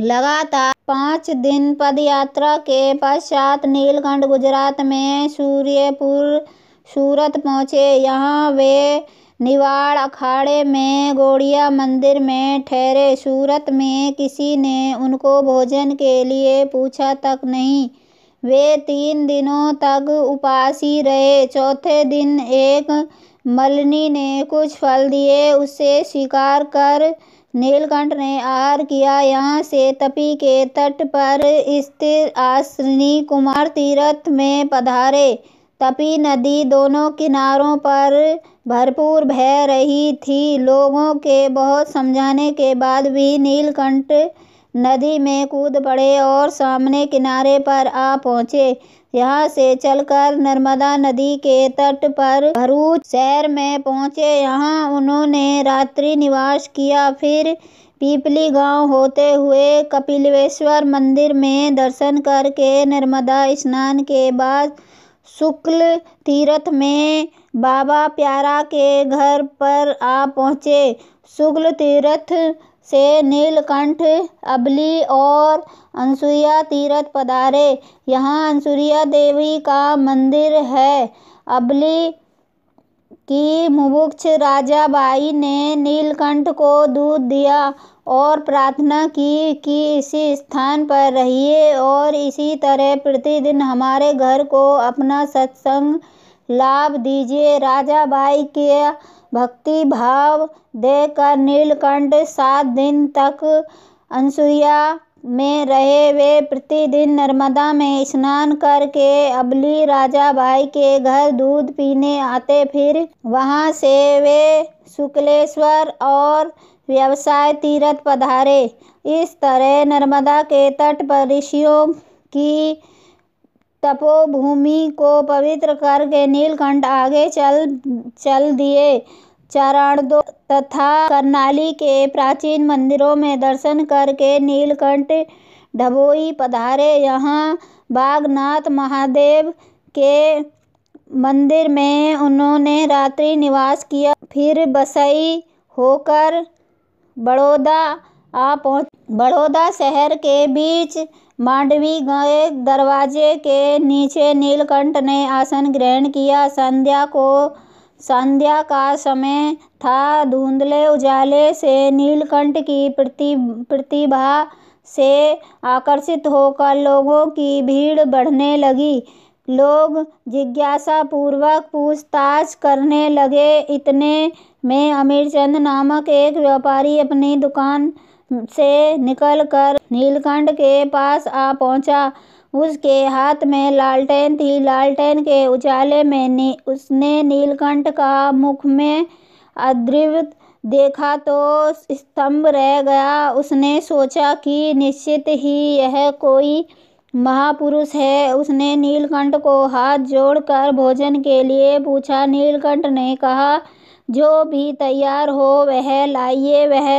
लगातार पाँच दिन पदयात्रा के पश्चात नीलकंठ गुजरात में सूर्यपुर सूरत पहुँचे यहाँ वे निवाड़ अखाड़े में गौड़िया मंदिर में ठहरे सूरत में किसी ने उनको भोजन के लिए पूछा तक नहीं वे तीन दिनों तक उपासी रहे चौथे दिन एक मलनी ने कुछ फल दिए उसे स्वीकार कर नीलकंठ ने आर किया यहाँ से तपी के तट पर स्थित आसनी कुमार तीर्थ में पधारे तपी नदी दोनों किनारों पर भरपूर बह रही थी लोगों के बहुत समझाने के बाद भी नीलकंठ नदी में कूद पड़े और सामने किनारे पर आ पहुँचे यहाँ से चलकर नर्मदा नदी के तट पर भरूच शहर में पहुँचे यहाँ उन्होंने रात्रि निवास किया। फिर पीपली गाँव होते हुए कपिलेश्वर मंदिर में दर्शन करके नर्मदा स्नान के बाद शुक्ल तीर्थ में बाबा प्यारा के घर पर आ पहुँचे शुक्ल तीर्थ से नीलकंठ अबली और अनसुइया तीर्थ पधारे यहाँ अनसुइया देवी का मंदिर है अबली की मुमुक्ष राजा बाई ने नीलकंठ को दूध दिया और प्रार्थना की कि इसी स्थान पर रहिए और इसी तरह प्रतिदिन हमारे घर को अपना सत्संग लाभ दीजिए राजा बाई के भक्ति भाव देकर नीलकंठ सात दिन तक अनसुईया में रहे वे प्रतिदिन नर्मदा में स्नान करके अबली राजा भाई के घर दूध पीने आते फिर वहां से वे शुक्लेश्वर और व्यवसाय तीर्थ पधारे इस तरह नर्मदा के तट पर ऋषियों की तपोभूमि को पवित्र करके नीलकंठ आगे चल चल दिए दो तथा करनाली के प्राचीन मंदिरों में दर्शन करके नीलकंठ ढबोई पधारे यहाँ बागनाथ महादेव के मंदिर में उन्होंने रात्रि निवास किया फिर बसई होकर बड़ौदा आ पहुँच बड़ौदा शहर के बीच मांडवी गए दरवाजे के नीचे नीलकंठ ने आसन ग्रहण किया संध्या को संध्या का समय था धुंधले उजाले से नीलकंठ की प्रति प्रतिभा से आकर्षित होकर लोगों की भीड़ बढ़ने लगी लोग जिज्ञासा पूर्वक पूछताछ करने लगे इतने में अमीरचंद नामक एक व्यापारी अपनी दुकान से निकलकर नीलकंठ के पास आ पहुंचा। उसके हाथ में लालटेन थी। लालटेन के उजाले में उसने नीलकंठ का मुख में अद्रिवत देखा तो स्तंभ रह गया। उसने सोचा कि निश्चित ही यह कोई महापुरुष है। उसने नीलकंठ को हाथ जोड़कर भोजन के लिए पूछा। नीलकंठ ने कहा, "जो भी तैयार हो वह लाइए।" वह